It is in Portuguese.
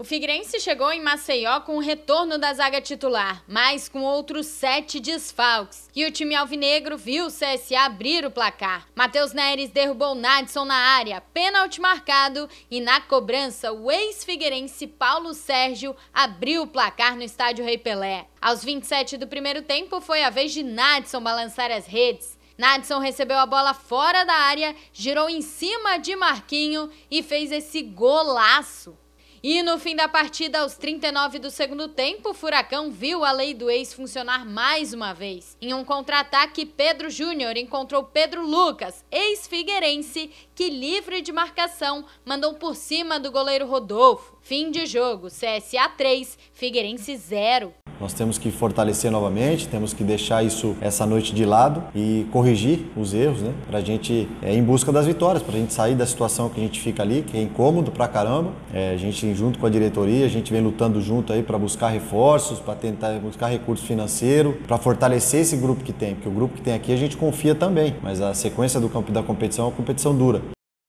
O Figueirense chegou em Maceió com o retorno da zaga titular, mas com outros sete desfalques. E o time alvinegro viu o CSA abrir o placar. Matheus Neres derrubou Nadson na área, pênalti marcado, e na cobrança, o ex-figueirense Paulo Sérgio abriu o placar no estádio Rei Pelé. Aos 27 do primeiro tempo, foi a vez de Nadson balançar as redes. Nadson recebeu a bola fora da área, girou em cima de Marquinho e fez esse golaço. E no fim da partida, aos 39 do segundo tempo, o Furacão viu a lei do ex funcionar mais uma vez. Em um contra-ataque, Pedro Júnior encontrou Pedro Lucas, ex-figueirense, que livre de marcação, mandou por cima do goleiro Rodolfo. Fim de jogo, CSA 3, Figueirense 0. Nós temos que fortalecer novamente, temos que deixar isso essa noite de lado e corrigir os erros, né? Para a gente é, em busca das vitórias, para a gente sair da situação que a gente fica ali, que é incômodo pra caramba. É, a gente junto com a diretoria, a gente vem lutando junto aí para buscar reforços, para tentar buscar recurso financeiro, para fortalecer esse grupo que tem, porque o grupo que tem aqui a gente confia também. Mas a sequência do campo da competição é uma competição dura.